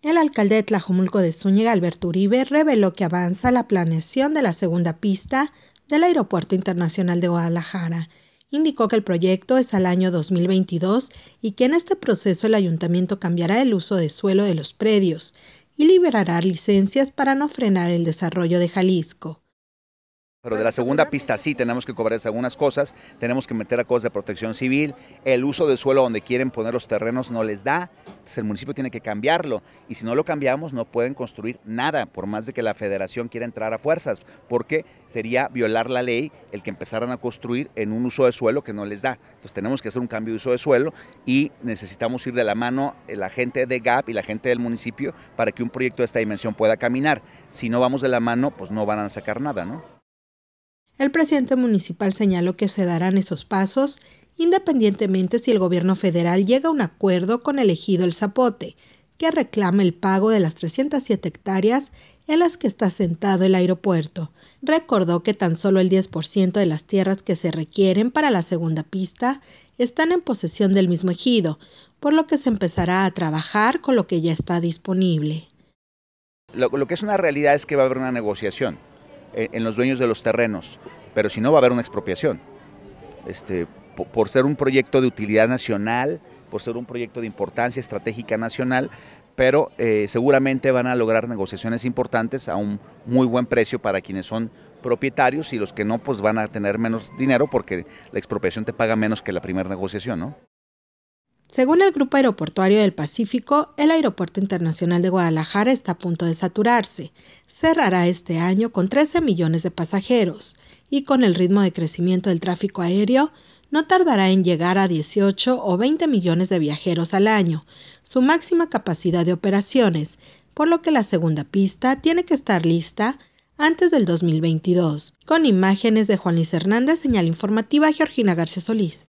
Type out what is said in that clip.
El alcalde de Tlajumulco de Zúñiga, Alberto Uribe, reveló que avanza la planeación de la segunda pista del Aeropuerto Internacional de Guadalajara. Indicó que el proyecto es al año 2022 y que en este proceso el ayuntamiento cambiará el uso de suelo de los predios y liberará licencias para no frenar el desarrollo de Jalisco. Pero de la segunda pista sí tenemos que cobrar algunas cosas, tenemos que meter a cosas de protección civil, el uso de suelo donde quieren poner los terrenos no les da, pues, el municipio tiene que cambiarlo y si no lo cambiamos no pueden construir nada, por más de que la federación quiera entrar a fuerzas, porque sería violar la ley el que empezaran a construir en un uso de suelo que no les da. Entonces tenemos que hacer un cambio de uso de suelo y necesitamos ir de la mano eh, la gente de GAP y la gente del municipio para que un proyecto de esta dimensión pueda caminar. Si no vamos de la mano, pues no van a sacar nada, ¿no? El presidente municipal señaló que se darán esos pasos independientemente si el gobierno federal llega a un acuerdo con el ejido El Zapote, que reclama el pago de las 307 hectáreas en las que está sentado el aeropuerto. Recordó que tan solo el 10% de las tierras que se requieren para la segunda pista están en posesión del mismo ejido, por lo que se empezará a trabajar con lo que ya está disponible. Lo, que es una realidad es que va a haber una negociación en, los dueños de los terrenos, pero si no va a haber una expropiación. Este, por ser un proyecto de utilidad nacional, por ser un proyecto de importancia estratégica nacional, pero eh, seguramente van a lograr negociaciones importantes a un muy buen precio para quienes son propietarios y los que no, pues van a tener menos dinero porque la expropiación te paga menos que la primera negociación, ¿no? Según el Grupo Aeroportuario del Pacífico, el Aeropuerto Internacional de Guadalajara está a punto de saturarse. Cerrará este año con 13 millones de pasajeros y con el ritmo de crecimiento del tráfico aéreo, no tardará en llegar a 18 o 20 millones de viajeros al año, su máxima capacidad de operaciones, por lo que la segunda pista tiene que estar lista antes del 2022. Con imágenes de Juan Luis Hernández, señal informativa Georgina García Solís.